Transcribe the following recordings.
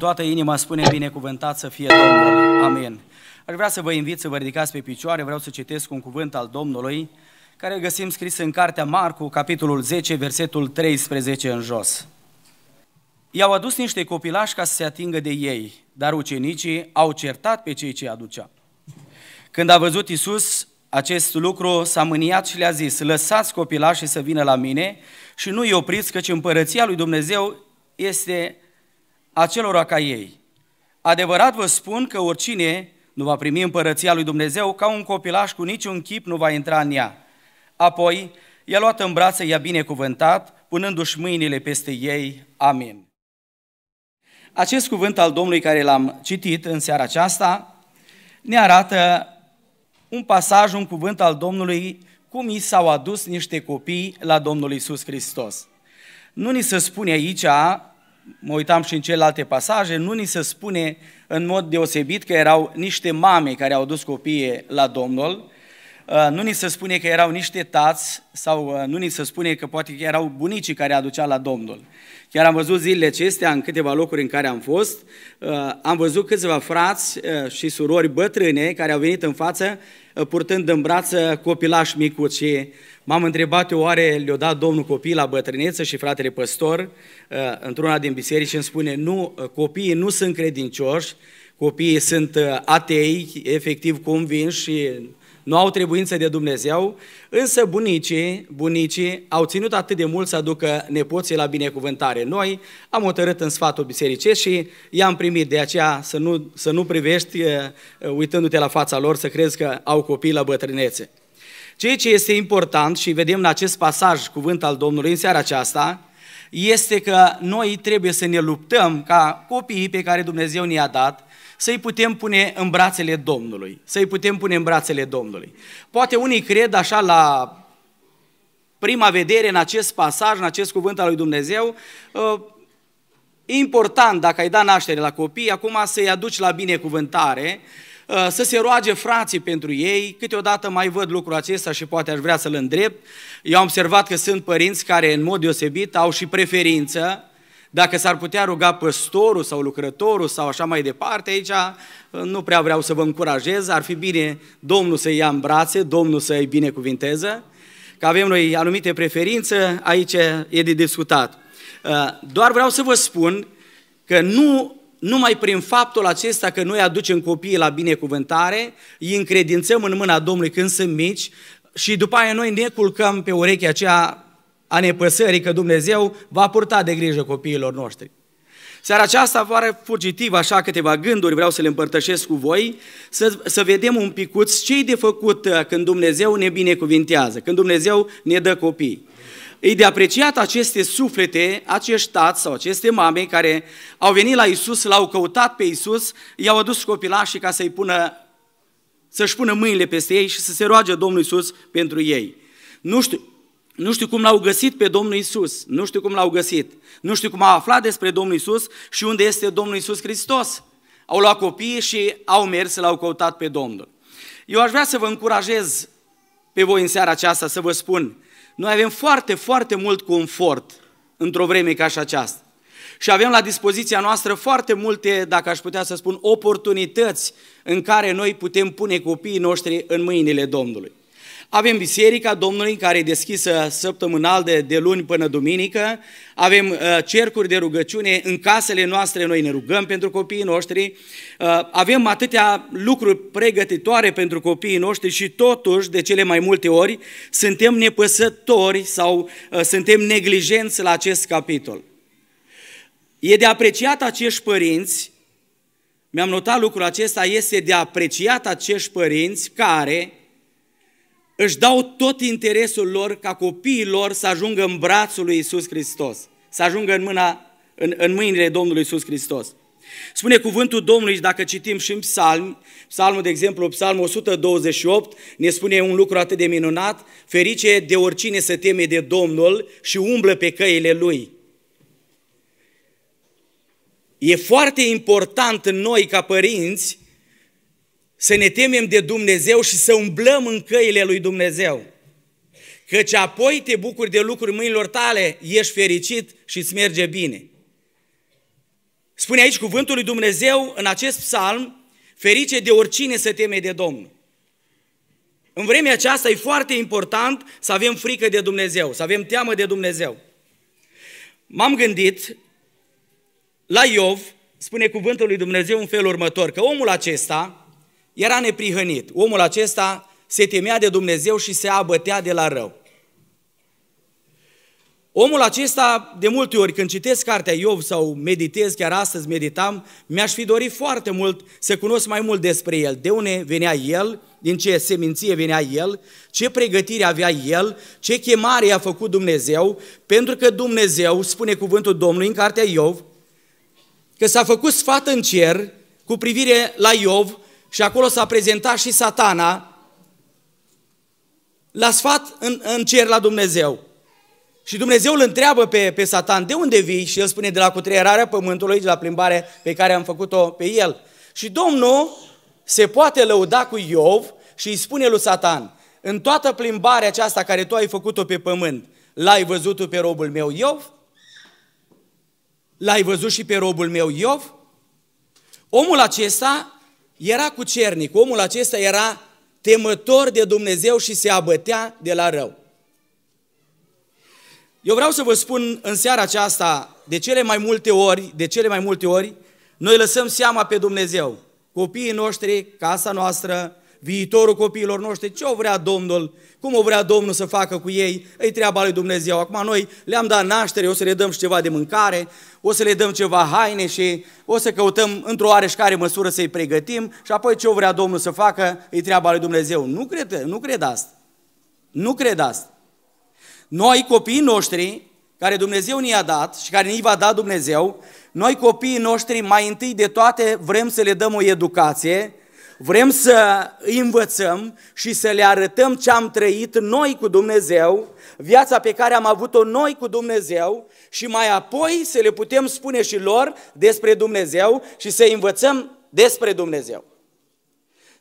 toată inima spune binecuvântat să fie Domnul. Amin. Aș vrea să vă invit să vă ridicați pe picioare, vreau să citesc un cuvânt al Domnului, care îl găsim scris în cartea Marcu, capitolul 10, versetul 13 în jos. I-au adus niște copilași ca să se atingă de ei, dar ucenicii au certat pe cei ce aducea. Când a văzut Isus acest lucru, s-a mâniat și le-a zis, lăsați copilașii să vină la mine și nu-i opriți, căci împărăția lui Dumnezeu este acelora ca ei. Adevărat vă spun că oricine nu va primi împărăția lui Dumnezeu, ca un copilaș cu niciun chip nu va intra în ea. Apoi, i-a luat în brațe, i-a binecuvântat, punându-și mâinile peste ei. Amin. Acest cuvânt al Domnului care l-am citit în seara aceasta ne arată un pasaj, un cuvânt al Domnului, cum i s-au adus niște copii la Domnul Isus Hristos. Nu ni se spune aici mă uitam și în celelalte pasaje, nu ni se spune în mod deosebit că erau niște mame care au dus copiii la Domnul, Uh, nu ni se spune că erau niște tați sau uh, nu ni se spune că poate că erau bunicii care aducea la Domnul. Chiar am văzut zilele acestea în câteva locuri în care am fost, uh, am văzut câțiva frați și surori bătrâne care au venit în față purtând în brață copilași micuți m-am întrebat eu oare le-a dat Domnul copii la bătrâneță și fratele păstor într-una din biserici îmi spune nu, copiii nu sunt credincioși, copiii sunt atei, efectiv convinși și nu au trebuință de Dumnezeu, însă bunicii, bunicii au ținut atât de mult să aducă nepoții la binecuvântare. Noi am hotărât în sfatul bisericii și i-am primit, de aceea să nu, să nu privești uh, uh, uitându-te la fața lor, să crezi că au copii la bătrânețe. Ceea ce este important și vedem în acest pasaj cuvânt al Domnului în seara aceasta, este că noi trebuie să ne luptăm ca copiii pe care Dumnezeu ne-a dat să-i putem pune în brațele Domnului. Să-i putem pune în brațele Domnului. Poate unii cred așa la prima vedere în acest pasaj, în acest cuvânt al lui Dumnezeu, uh, important dacă ai da naștere la copii, acum să-i aduci la binecuvântare, uh, să se roage frații pentru ei, câteodată mai văd lucrul acesta și poate aș vrea să-l îndrept. Eu am observat că sunt părinți care în mod deosebit au și preferință dacă s-ar putea ruga păstorul sau lucrătorul sau așa mai departe, aici uh, nu prea vreau să vă încurajez, ar fi bine Domnul să-i ia în brațe, Domnul să-i binecuvinteze, că avem noi anumite preferințe, aici e de discutat. Uh, doar vreau să vă spun că nu numai prin faptul acesta că noi aducem copiii la binecuvântare, îi încredințăm în mâna Domnului când sunt mici și după aia noi ne culcăm pe urechea aceea a nepăsării că Dumnezeu va purta de grijă copiilor noștri. Seara aceasta, fără fugitiv, așa câteva gânduri vreau să le împărtășesc cu voi, să, să vedem un picuț ce de făcut uh, când Dumnezeu ne binecuvintează, când Dumnezeu ne dă copii. E de apreciat aceste suflete, acești tați sau aceste mame care au venit la Isus, l-au căutat pe Isus, i-au adus copilașii ca să-i pună, să-și pună mâinile peste ei și să se roage Domnul Isus pentru ei. Nu știu, nu știu cum l-au găsit pe Domnul Isus, nu știu cum l-au găsit, nu știu cum a aflat despre Domnul Isus și unde este Domnul Isus Hristos. Au luat copii și au mers să l-au căutat pe Domnul. Eu aș vrea să vă încurajez pe voi în seara aceasta să vă spun, noi avem foarte, foarte mult confort într-o vreme ca și aceasta. Și avem la dispoziția noastră foarte multe, dacă aș putea să spun, oportunități în care noi putem pune copiii noștri în mâinile Domnului. Avem Biserica Domnului care e deschisă săptămânal de, de luni până duminică, avem uh, cercuri de rugăciune, în casele noastre noi ne rugăm pentru copiii noștri, uh, avem atâtea lucruri pregătitoare pentru copiii noștri și totuși, de cele mai multe ori, suntem nepăsători sau uh, suntem neglijenți la acest capitol. E de apreciat acești părinți, mi-am notat lucrul acesta, este de apreciat acești părinți care își dau tot interesul lor ca copiii lor să ajungă în brațul lui Isus Hristos, să ajungă în, mâna, în, în mâinile Domnului Isus Hristos. Spune cuvântul Domnului și dacă citim și în Psalm psalmul de exemplu, psalmul 128, ne spune un lucru atât de minunat, ferice de oricine se teme de Domnul și umblă pe căile Lui. E foarte important în noi ca părinți să ne temem de Dumnezeu și să umblăm în căile lui Dumnezeu. Căci apoi te bucuri de lucruri mâinilor tale, ești fericit și îți merge bine. Spune aici cuvântul lui Dumnezeu în acest psalm, ferice de oricine se teme de Domnul. În vremea aceasta e foarte important să avem frică de Dumnezeu, să avem teamă de Dumnezeu. M-am gândit la Iov, spune cuvântul lui Dumnezeu în felul următor, că omul acesta, era neprihănit. Omul acesta se temea de Dumnezeu și se abătea de la rău. Omul acesta, de multe ori, când citesc cartea Iov sau meditez, chiar astăzi meditam, mi-aș fi dorit foarte mult să cunosc mai mult despre el, de unde venea el, din ce seminție venea el, ce pregătire avea el, ce chemare i-a făcut Dumnezeu, pentru că Dumnezeu, spune cuvântul Domnului în cartea Iov, că s-a făcut sfat în cer cu privire la Iov și acolo s-a prezentat și satana la sfat în, în cer la Dumnezeu. Și Dumnezeu îl întreabă pe, pe Satan, de unde vii? Și el spune, de la cutreierarea pământului, de la plimbare pe care am făcut-o pe el. Și Domnul se poate lăuda cu Iov și îi spune lui Satan, în toată plimbarea aceasta care tu ai făcut-o pe pământ, l-ai văzut pe robul meu Iov? L-ai văzut și pe robul meu Iov? Omul acesta era cu cernic, omul acesta era temător de Dumnezeu și se abătea de la rău. Eu vreau să vă spun în seara aceasta, de cele mai multe ori, de cele mai multe ori, noi lăsăm seama pe Dumnezeu. Copiii noștri, casa noastră, viitorul copiilor noștri, ce o vrea Domnul, cum o vrea Domnul să facă cu ei, e treaba lui Dumnezeu. Acum noi le-am dat naștere, o să le dăm și ceva de mâncare, o să le dăm ceva haine și o să căutăm într-o oareșcare măsură să-i pregătim și apoi ce o vrea Domnul să facă, e treaba lui Dumnezeu. Nu cred, nu cred asta. Nu cred asta. Noi, copiii noștri, care Dumnezeu ne-a dat și care ne va da Dumnezeu, noi copiii noștri mai întâi de toate vrem să le dăm o educație Vrem să îi învățăm și să le arătăm ce am trăit noi cu Dumnezeu, viața pe care am avut-o noi cu Dumnezeu și mai apoi să le putem spune și lor despre Dumnezeu și să învățăm despre Dumnezeu.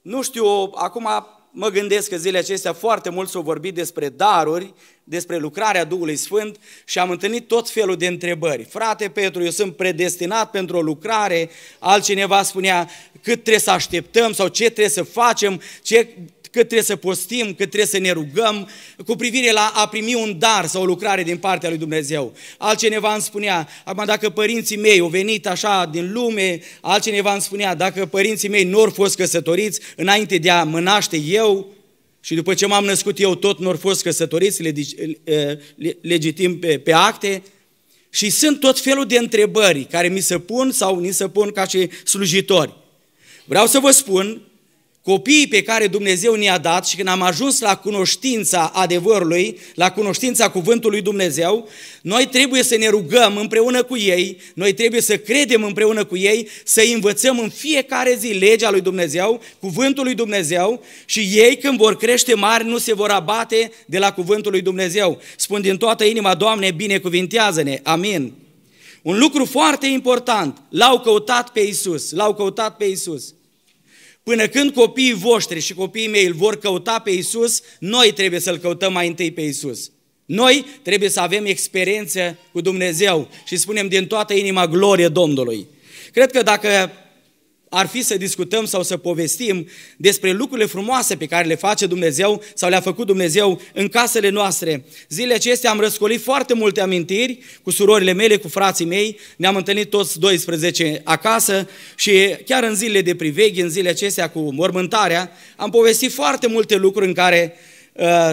Nu știu, acum mă gândesc că zilele acestea foarte mult s-au vorbit despre daruri despre lucrarea Duhului Sfânt și am întâlnit tot felul de întrebări. Frate Petru, eu sunt predestinat pentru o lucrare, altcineva spunea cât trebuie să așteptăm sau ce trebuie să facem, ce, cât trebuie să postim, cât trebuie să ne rugăm, cu privire la a primi un dar sau o lucrare din partea lui Dumnezeu. Altcineva îmi spunea, acum dacă părinții mei au venit așa din lume, altcineva îmi spunea, dacă părinții mei nu au fost căsătoriți înainte de a mă naște eu, și după ce m-am născut eu, tot nu fost căsătoriți eh, legitim pe, pe acte. Și sunt tot felul de întrebări care mi se pun sau ni se pun ca și slujitori. Vreau să vă spun copiii pe care Dumnezeu ne-a dat și când am ajuns la cunoștința adevărului, la cunoștința cuvântului Dumnezeu, noi trebuie să ne rugăm împreună cu ei, noi trebuie să credem împreună cu ei, să învățăm în fiecare zi legea lui Dumnezeu, cuvântul lui Dumnezeu și ei când vor crește mari nu se vor abate de la cuvântul lui Dumnezeu. Spun din toată inima, Doamne, binecuvintează-ne. Amin. Un lucru foarte important, l-au căutat pe Isus, l-au căutat pe Isus. Până când copiii voștri și copiii mei îl vor căuta pe Isus, noi trebuie să-L căutăm mai întâi pe Isus. Noi trebuie să avem experiență cu Dumnezeu și spunem din toată inima glorie Domnului. Cred că dacă ar fi să discutăm sau să povestim despre lucrurile frumoase pe care le face Dumnezeu sau le-a făcut Dumnezeu în casele noastre. Zilele acestea am răscolit foarte multe amintiri cu surorile mele, cu frații mei, ne-am întâlnit toți 12 acasă și chiar în zilele de priveghi, în zilele acestea cu mormântarea, am povestit foarte multe lucruri în care uh,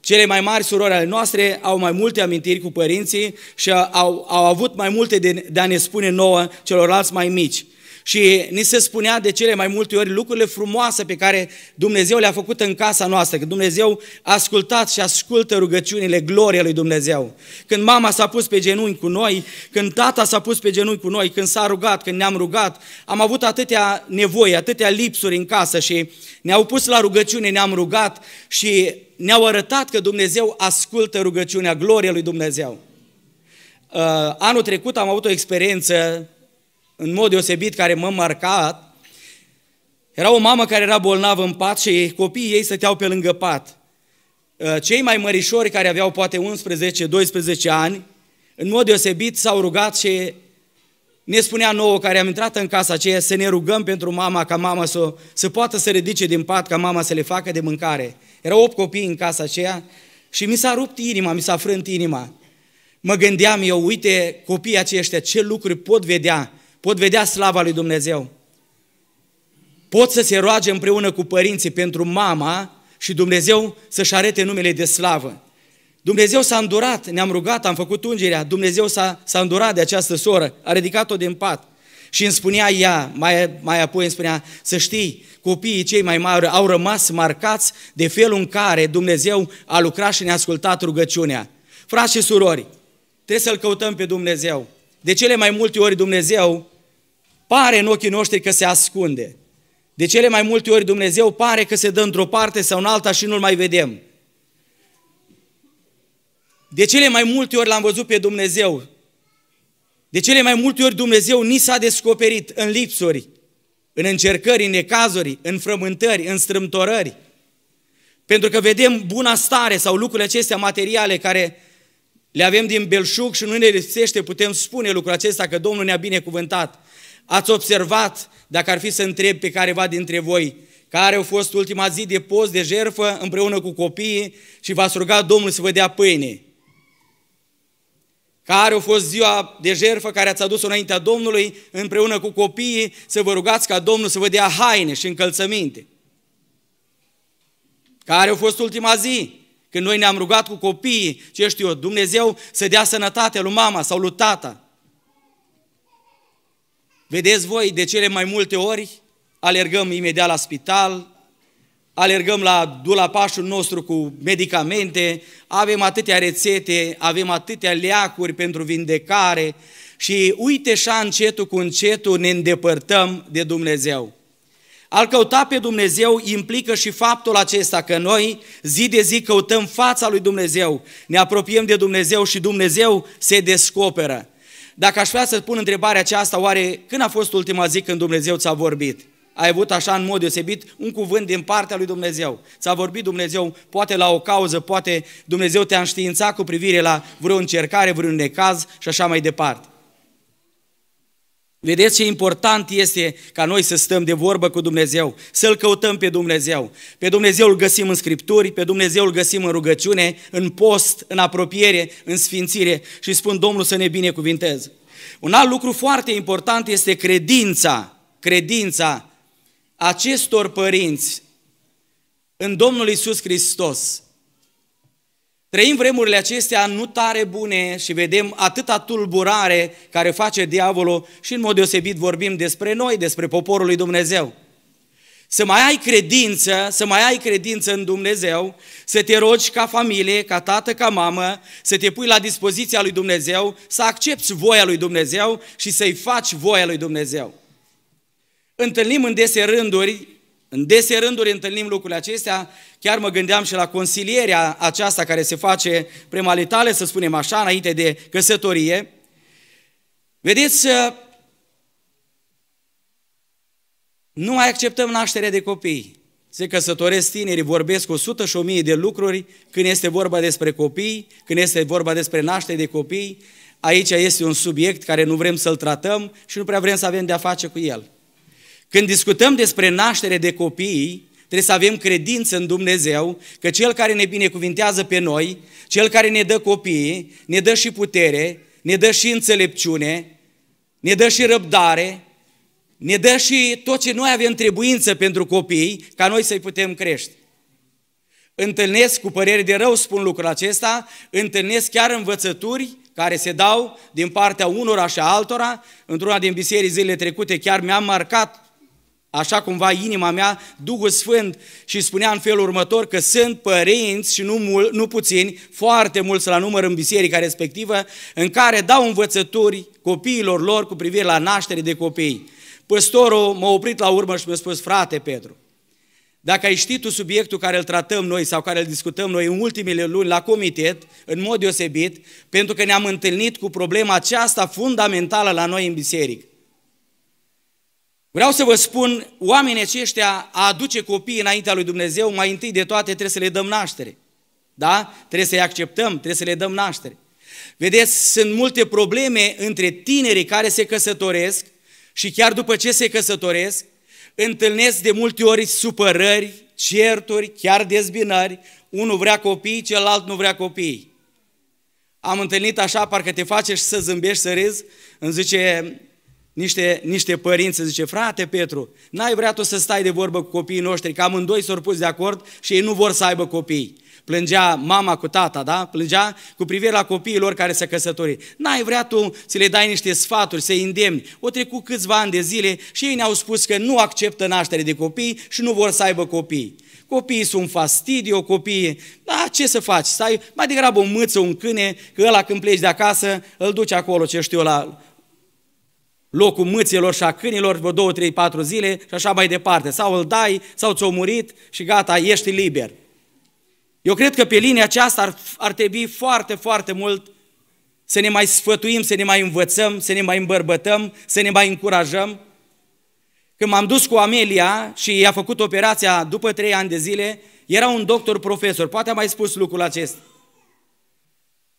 cele mai mari surori ale noastre au mai multe amintiri cu părinții și au, au avut mai multe de, de a ne spune nouă celorlalți mai mici. Și ni se spunea de cele mai multe ori lucrurile frumoase pe care Dumnezeu le-a făcut în casa noastră, că Dumnezeu a ascultat și ascultă rugăciunile, gloria lui Dumnezeu. Când mama s-a pus pe genunchi cu noi, când tata s-a pus pe genunchi cu noi, când s-a rugat, când ne-am rugat, am avut atâtea nevoi, atâtea lipsuri în casă și ne-au pus la rugăciune, ne-am rugat și ne-au arătat că Dumnezeu ascultă rugăciunea, gloria lui Dumnezeu. Uh, anul trecut am avut o experiență în mod deosebit care m-a marcat, era o mamă care era bolnavă în pat și copiii ei stăteau pe lângă pat. Uh, cei mai mărișori care aveau poate 11-12 ani, în mod deosebit s-au rugat și ne spunea nouă care am intrat în casa aceea să ne rugăm pentru mama ca mama să, să poată să ridice din pat ca mama să le facă de mâncare. Erau 8 copii în casa aceea și mi s-a rupt inima, mi s-a frânt inima. Mă gândeam eu, uite copiii aceștia ce lucruri pot vedea pot vedea slava lui Dumnezeu. Pot să se roage împreună cu părinții pentru mama și Dumnezeu să-și arete numele de slavă. Dumnezeu s-a îndurat, ne-am rugat, am făcut ungerea, Dumnezeu s-a, s-a îndurat de această soră, a ridicat-o din pat. Și îmi spunea ea, mai, mai apoi îmi spunea, să știi, copiii cei mai mari au rămas marcați de felul în care Dumnezeu a lucrat și ne-a ascultat rugăciunea. Frați și surori, trebuie să-L căutăm pe Dumnezeu. De cele mai multe ori Dumnezeu pare în ochii noștri că se ascunde. De cele mai multe ori Dumnezeu pare că se dă într-o parte sau în alta și nu-L mai vedem. De cele mai multe ori l-am văzut pe Dumnezeu. De cele mai multe ori Dumnezeu ni s-a descoperit în lipsuri, în încercări, în necazuri, în frământări, în strâmtorări. Pentru că vedem buna stare sau lucrurile acestea materiale care le avem din belșug și nu ne lipsește, putem spune lucrul acesta că Domnul ne-a binecuvântat. Ați observat, dacă ar fi să întreb pe careva dintre voi, care a fost ultima zi de post, de jerfă, împreună cu copiii și v-ați rugat Domnul să vă dea pâine. Care a fost ziua de jerfă care ați adus înaintea Domnului împreună cu copiii să vă rugați ca Domnul să vă dea haine și încălțăminte. Care a fost ultima zi când noi ne-am rugat cu copiii, ce știu eu, Dumnezeu să dea sănătate lui mama sau lui tata. Vedeți voi, de cele mai multe ori alergăm imediat la spital, alergăm la dulapașul nostru cu medicamente, avem atâtea rețete, avem atâtea leacuri pentru vindecare și uite așa încetul cu încetul ne îndepărtăm de Dumnezeu. Al căuta pe Dumnezeu implică și faptul acesta că noi zi de zi căutăm fața lui Dumnezeu, ne apropiem de Dumnezeu și Dumnezeu se descoperă. Dacă aș vrea să pun întrebarea aceasta, oare când a fost ultima zi când Dumnezeu ți-a vorbit? Ai avut așa în mod deosebit un cuvânt din partea lui Dumnezeu. Ți-a vorbit Dumnezeu poate la o cauză, poate Dumnezeu te-a înștiințat cu privire la vreo încercare, vreun necaz și așa mai departe. Vedeți ce important este ca noi să stăm de vorbă cu Dumnezeu, să-L căutăm pe Dumnezeu. Pe Dumnezeu îl găsim în Scripturi, pe Dumnezeu îl găsim în rugăciune, în post, în apropiere, în sfințire și spun Domnul să ne binecuvinteze. Un alt lucru foarte important este credința, credința acestor părinți în Domnul Isus Hristos. Trăim vremurile acestea nu tare bune și vedem atâta tulburare care face diavolul și în mod deosebit vorbim despre noi, despre poporul lui Dumnezeu. Să mai ai credință, să mai ai credință în Dumnezeu, să te rogi ca familie, ca tată, ca mamă, să te pui la dispoziția lui Dumnezeu, să accepti voia lui Dumnezeu și să-i faci voia lui Dumnezeu. Întâlnim în dese rânduri, în dese rânduri întâlnim lucrurile acestea Chiar mă gândeam și la consilierea aceasta care se face premalitale, să spunem așa, înainte de căsătorie. Vedeți, uh, nu mai acceptăm nașterea de copii. Se căsătoresc tinerii, vorbesc o sută și o mie de lucruri când este vorba despre copii, când este vorba despre naștere de copii. Aici este un subiect care nu vrem să-l tratăm și nu prea vrem să avem de-a face cu el. Când discutăm despre naștere de copii, Trebuie să avem credință în Dumnezeu că Cel care ne binecuvintează pe noi, Cel care ne dă copii, ne dă și putere, ne dă și înțelepciune, ne dă și răbdare, ne dă și tot ce noi avem trebuință pentru copii, ca noi să-i putem crește. Întâlnesc, cu părere de rău spun lucrul acesta, întâlnesc chiar învățături care se dau din partea unora și altora. Într-una din biserii zilele trecute chiar mi-am marcat așa cumva inima mea, Duhul Sfânt și spunea în felul următor că sunt părinți și nu, mul, nu puțini, foarte mulți la număr în biserica respectivă, în care dau învățături copiilor lor cu privire la naștere de copii. Păstorul m-a oprit la urmă și mi-a spus, frate Petru, dacă ai ști tu subiectul care îl tratăm noi sau care îl discutăm noi în ultimele luni la comitet, în mod deosebit, pentru că ne-am întâlnit cu problema aceasta fundamentală la noi în biserică. Vreau să vă spun, oamenii aceștia a aduce copiii înaintea lui Dumnezeu, mai întâi de toate trebuie să le dăm naștere. Da? Trebuie să-i acceptăm, trebuie să le dăm naștere. Vedeți, sunt multe probleme între tinerii care se căsătoresc și chiar după ce se căsătoresc, întâlnesc de multe ori supărări, certuri, chiar dezbinări. Unul vrea copii, celălalt nu vrea copii. Am întâlnit așa, parcă te faci și să zâmbești, să râzi, îmi zice niște, niște părinți zice, frate Petru, n-ai vrea tu să stai de vorbă cu copiii noștri, că amândoi s-au pus de acord și ei nu vor să aibă copii. Plângea mama cu tata, da? Plângea cu privire la copiilor care se căsători. N-ai vrea tu să le dai niște sfaturi, să-i îndemni. O trecut câțiva ani de zile și ei ne-au spus că nu acceptă naștere de copii și nu vor să aibă copii. Copiii sunt fastidio, copiii... Da, ce să faci? Stai mai degrabă o mâță, un câine, că ăla când pleci de acasă, îl duci acolo, ce știu, la, locul mâților și a câinilor vreo două, trei, patru zile și așa mai departe. Sau îl dai, sau ți o murit și gata, ești liber. Eu cred că pe linia aceasta ar, ar trebui foarte, foarte mult să ne mai sfătuim, să ne mai învățăm, să ne mai îmbărbătăm, să ne mai încurajăm. Când m-am dus cu Amelia și i-a făcut operația după trei ani de zile, era un doctor profesor, poate a mai spus lucrul acesta.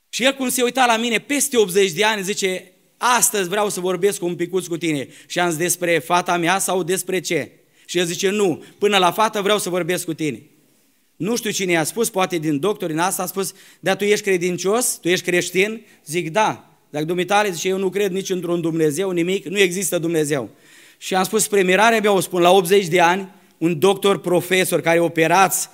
Și el cum se uita la mine peste 80 de ani, zice, astăzi vreau să vorbesc un picuț cu tine. Și am zis, despre fata mea sau despre ce? Și el zice, nu, până la fată vreau să vorbesc cu tine. Nu știu cine i-a spus, poate din doctor, în asta, a spus, dar tu ești credincios, tu ești creștin? Zic, da. Dacă dumitale zice, eu nu cred nici într-un Dumnezeu, nimic, nu există Dumnezeu. Și am spus, spre mirarea mea, o spun, la 80 de ani, un doctor profesor care operați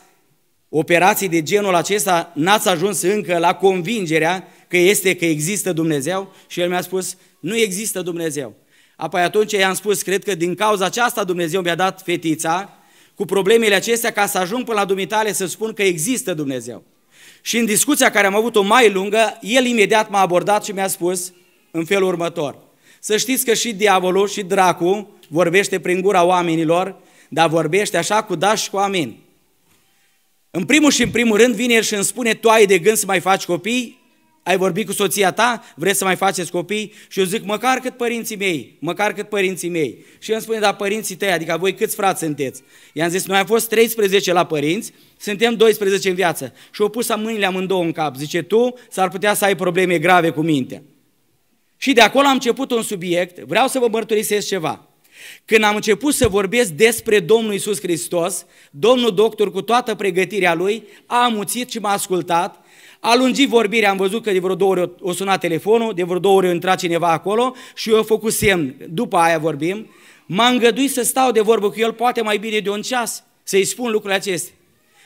operații de genul acesta, n-ați ajuns încă la convingerea că este că există Dumnezeu? Și el mi-a spus, nu există Dumnezeu. Apoi atunci i-am spus, cred că din cauza aceasta Dumnezeu mi-a dat fetița cu problemele acestea ca să ajung până la dumitale să spun că există Dumnezeu. Și în discuția care am avut-o mai lungă, el imediat m-a abordat și mi-a spus în felul următor. Să știți că și diavolul și dracul vorbește prin gura oamenilor, dar vorbește așa cu da și cu amin. În primul și în primul rând vine el și îmi spune, tu ai de gând să mai faci copii? Ai vorbit cu soția ta? Vreți să mai faceți copii? Și eu zic, măcar cât părinții mei, măcar cât părinții mei. Și el îmi spune, dar părinții tăi, adică voi câți frați sunteți? I-am zis, noi am fost 13 la părinți, suntem 12 în viață. Și au pus mâinile amândouă în cap. Zice, tu s-ar putea să ai probleme grave cu mintea. Și de acolo am început un subiect, vreau să vă mărturisesc ceva. Când am început să vorbesc despre Domnul Isus Hristos, domnul doctor cu toată pregătirea lui a amuțit și m-a ascultat, a lungit vorbirea, am văzut că de vreo două ori o suna telefonul, de vreo două ori intra cineva acolo și eu a făcut semn, după aia vorbim, m-a îngăduit să stau de vorbă cu el poate mai bine de un ceas, să-i spun lucrurile acestea.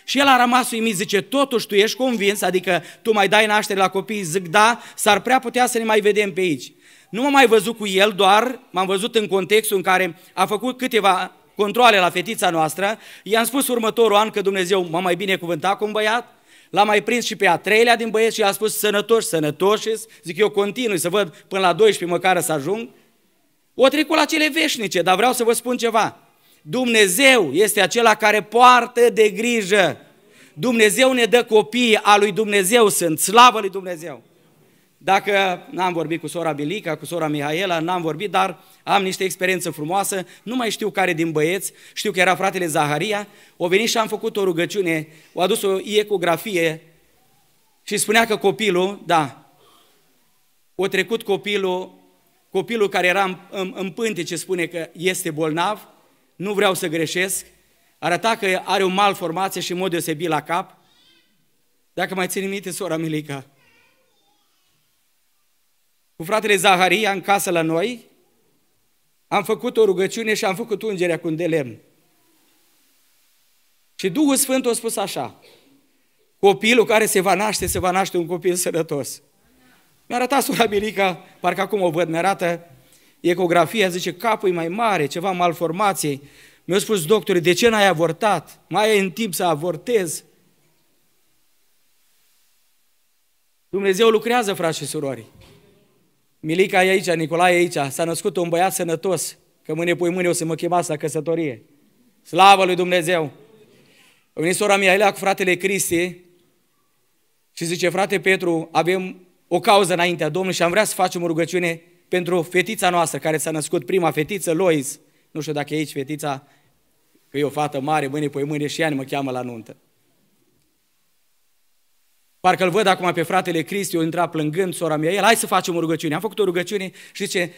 Și el a rămas uimit, zice, totuși tu ești convins, adică tu mai dai naștere la copii, zic da, s-ar prea putea să ne mai vedem pe aici. Nu m-am mai văzut cu el, doar m-am văzut în contextul în care a făcut câteva controle la fetița noastră, i-am spus următorul an că Dumnezeu m-a mai binecuvântat cu un băiat, L-am mai prins și pe a treilea din băieți și i a spus sănătoși, sănătoși, zic eu continui să văd până la 12 măcar să ajung. O trecut la cele veșnice, dar vreau să vă spun ceva. Dumnezeu este acela care poartă de grijă. Dumnezeu ne dă copii, a lui Dumnezeu sunt, slavă lui Dumnezeu. Dacă n-am vorbit cu sora Bilica, cu sora Mihaela, n-am vorbit, dar am niște experiență frumoasă, nu mai știu care din băieți, știu că era fratele Zaharia, o venit și am făcut o rugăciune, o adus o ecografie și spunea că copilul, da, o trecut copilul, copilul care era în, în, în ce spune că este bolnav, nu vreau să greșesc, arăta că are o malformație și în mod deosebit la cap. Dacă mai ține minte, sora Milica, cu fratele Zaharia în casă la noi, am făcut o rugăciune și am făcut ungerea cu un de lemn. Și Duhul Sfânt a spus așa, copilul care se va naște, se va naște un copil sănătos. Mi-a arătat sora Milica, parcă acum o văd, mi-arată ecografia, zice, capul e mai mare, ceva malformație. Mi-a spus doctorii, de ce n-ai avortat? Mai ai în timp să avortezi? Dumnezeu lucrează, frați și surori. Milica e aici, Nicolae e aici, s-a născut un băiat sănătos, că mâine pui mâine o să mă chemați la căsătorie. Slavă lui Dumnezeu! A venit sora Mihaela cu fratele Cristi și zice, frate Petru, avem o cauză înaintea Domnului și am vrea să facem o rugăciune pentru fetița noastră care s-a născut, prima fetiță, Lois. Nu știu dacă e aici fetița, că e o fată mare, mâine pui mâine și ea ne mă cheamă la nuntă. Parcă îl văd acum pe fratele Cristi, o intra plângând, sora mea, el, hai să facem o rugăciune. Am făcut o rugăciune și zice,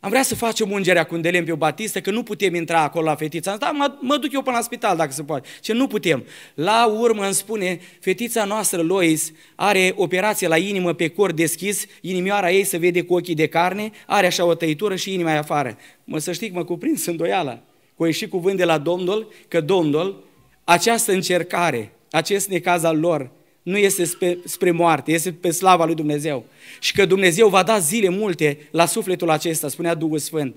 am vrea să facem ungerea cu o Batistă, că nu putem intra acolo la fetița. Am zis, da, mă, mă duc eu până la spital dacă se poate. Ce nu putem. La urmă îmi spune, fetița noastră, Lois, are operație la inimă pe cor deschis, inimioara ei se vede cu ochii de carne, are așa o tăitură și inima e afară. Mă să știi, mă cuprins îndoiala. Cu ieși cuvânt de la Domnul, că Domnul, această încercare, acest necaz al lor, nu este spre, spre moarte, este pe slava lui Dumnezeu. Și că Dumnezeu va da zile multe la sufletul acesta, spunea Duhul Sfânt.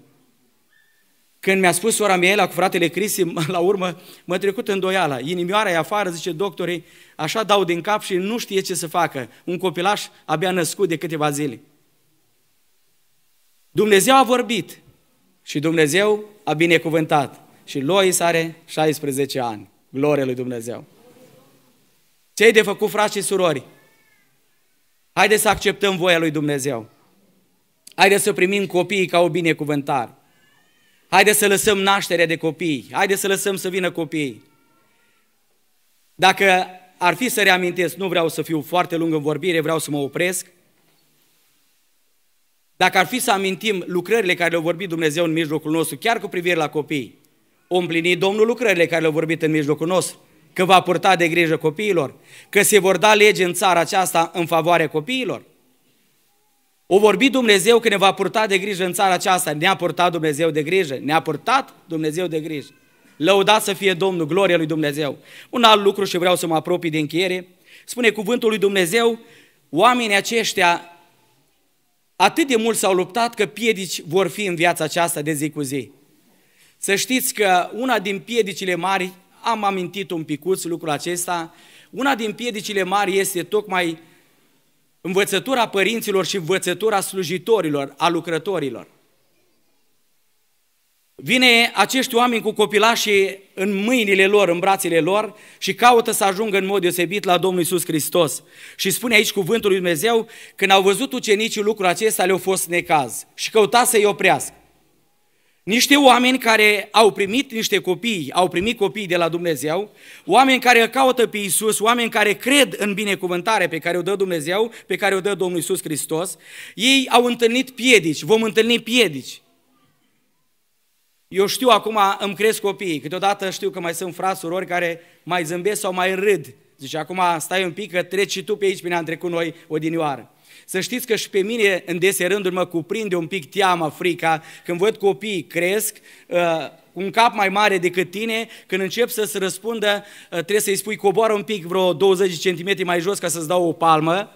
Când mi-a spus sora Miela cu fratele Cristi, la urmă m-a m-a trecut îndoiala. Inimioara e afară, zice doctorii, așa dau din cap și nu știe ce să facă. Un copilaș abia născut de câteva zile. Dumnezeu a vorbit și Dumnezeu a binecuvântat. Și Lois are 16 ani. Glorie lui Dumnezeu! Ce-ai de făcut, frați și surori? Haideți să acceptăm voia lui Dumnezeu. Haideți să primim copiii ca o binecuvântare. Haideți să lăsăm nașterea de copii. Haideți să lăsăm să vină copiii. Dacă ar fi să reamintesc, nu vreau să fiu foarte lung în vorbire, vreau să mă opresc. Dacă ar fi să amintim lucrările care le-a vorbit Dumnezeu în mijlocul nostru, chiar cu privire la copii, o împlini Domnul lucrările care le-a vorbit în mijlocul nostru că va purta de grijă copiilor, că se vor da legi în țara aceasta în favoarea copiilor. O vorbi Dumnezeu că ne va purta de grijă în țara aceasta. Ne-a purtat Dumnezeu de grijă. Ne-a purtat Dumnezeu de grijă. Lăudat să fie Domnul, gloria lui Dumnezeu. Un alt lucru și vreau să mă apropii de încheiere. Spune cuvântul lui Dumnezeu, oamenii aceștia atât de mult s-au luptat că piedici vor fi în viața aceasta de zi cu zi. Să știți că una din piedicile mari am amintit un picuț lucrul acesta. Una din piedicile mari este tocmai învățătura părinților și învățătura slujitorilor, a lucrătorilor. Vine acești oameni cu copilașii în mâinile lor, în brațele lor și caută să ajungă în mod deosebit la Domnul Isus Hristos. Și spune aici cuvântul lui Dumnezeu, când au văzut ucenicii lucrul acesta, le-au fost necaz și căuta să-i oprească. Niște oameni care au primit niște copii, au primit copii de la Dumnezeu, oameni care îl caută pe Isus, oameni care cred în binecuvântare pe care o dă Dumnezeu, pe care o dă Domnul Isus Hristos, ei au întâlnit piedici, vom întâlni piedici. Eu știu acum, îmi cresc copiii, câteodată știu că mai sunt frați, surori care mai zâmbesc sau mai râd. Zice, acum stai un pic că treci și tu pe aici, bine am trecut noi odinioară. Să știți că și pe mine, în dese rânduri, mă cuprinde un pic teama, frica, când văd copiii cresc, uh, cu un cap mai mare decât tine, când încep să-ți răspundă, uh, trebuie să-i spui coboară un pic vreo 20 cm mai jos ca să-ți dau o palmă,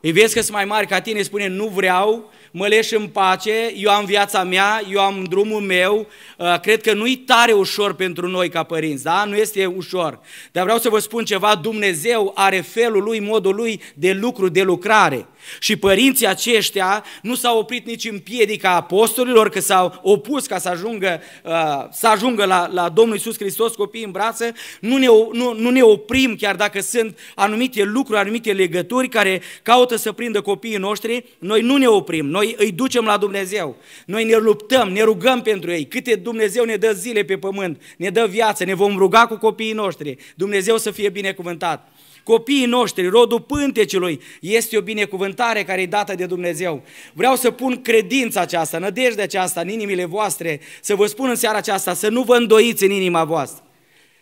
îi vezi că sunt mai mari ca tine, spune nu vreau mă leș în pace, eu am viața mea, eu am drumul meu, uh, cred că nu-i tare ușor pentru noi ca părinți, da? Nu este ușor. Dar vreau să vă spun ceva, Dumnezeu are felul lui, modul lui de lucru, de lucrare. Și părinții aceștia nu s-au oprit nici în piedica apostolilor, că s-au opus ca să ajungă, uh, să ajungă la, la Domnul Isus Hristos copii în brață, nu ne, nu, nu ne oprim chiar dacă sunt anumite lucruri, anumite legături care caută să prindă copiii noștri, noi nu ne oprim, noi noi îi ducem la Dumnezeu. Noi ne luptăm, ne rugăm pentru ei. Câte Dumnezeu ne dă zile pe pământ, ne dă viață, ne vom ruga cu copiii noștri. Dumnezeu să fie binecuvântat. Copiii noștri, rodul pântecelui, este o binecuvântare care e dată de Dumnezeu. Vreau să pun credința aceasta, nădejdea aceasta în inimile voastre, să vă spun în seara aceasta, să nu vă îndoiți în inima voastră.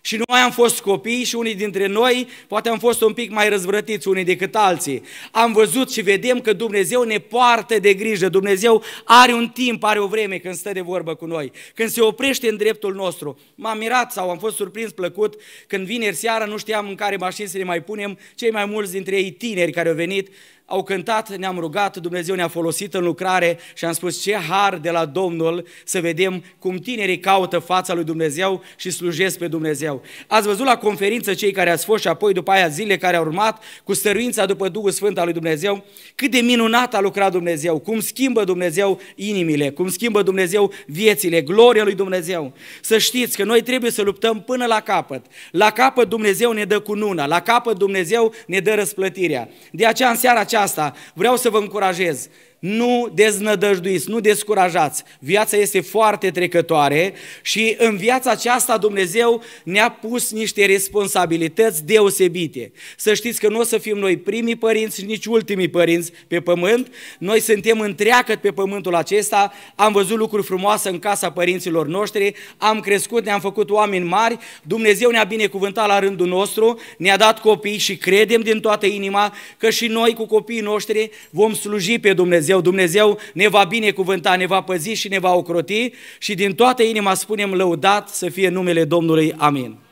Și noi am fost copii și unii dintre noi poate am fost un pic mai răzvrătiți unii decât alții. Am văzut și vedem că Dumnezeu ne poartă de grijă. Dumnezeu are un timp, are o vreme când stă de vorbă cu noi, când se oprește în dreptul nostru. M-am mirat sau am fost surprins plăcut când vineri seara nu știam în care mașini să ne mai punem. Cei mai mulți dintre ei tineri care au venit au cântat, ne-am rugat, Dumnezeu ne-a folosit în lucrare și am spus ce har de la Domnul să vedem cum tinerii caută fața lui Dumnezeu și slujesc pe Dumnezeu. Ați văzut la conferință cei care ați fost și apoi după aia zile care au urmat cu stăruința după Duhul Sfânt al lui Dumnezeu, cât de minunat a lucrat Dumnezeu, cum schimbă Dumnezeu inimile, cum schimbă Dumnezeu viețile, gloria lui Dumnezeu. Să știți că noi trebuie să luptăm până la capăt. La capăt Dumnezeu ne dă cununa, la capăt Dumnezeu ne dă răsplătirea. De aceea în seara aceea asta, vreau să vă încurajez. nu deznădăjduiți, nu descurajați. Viața este foarte trecătoare și în viața aceasta Dumnezeu ne-a pus niște responsabilități deosebite. Să știți că nu o să fim noi primii părinți și nici ultimii părinți pe pământ. Noi suntem întreagă pe pământul acesta, am văzut lucruri frumoase în casa părinților noștri, am crescut, ne-am făcut oameni mari, Dumnezeu ne-a binecuvântat la rândul nostru, ne-a dat copii și credem din toată inima că și noi cu copiii noștri vom sluji pe Dumnezeu Dumnezeu. Dumnezeu ne va binecuvânta, ne va păzi și ne va ocroti și din toată inima spunem lăudat să fie numele Domnului. Amin.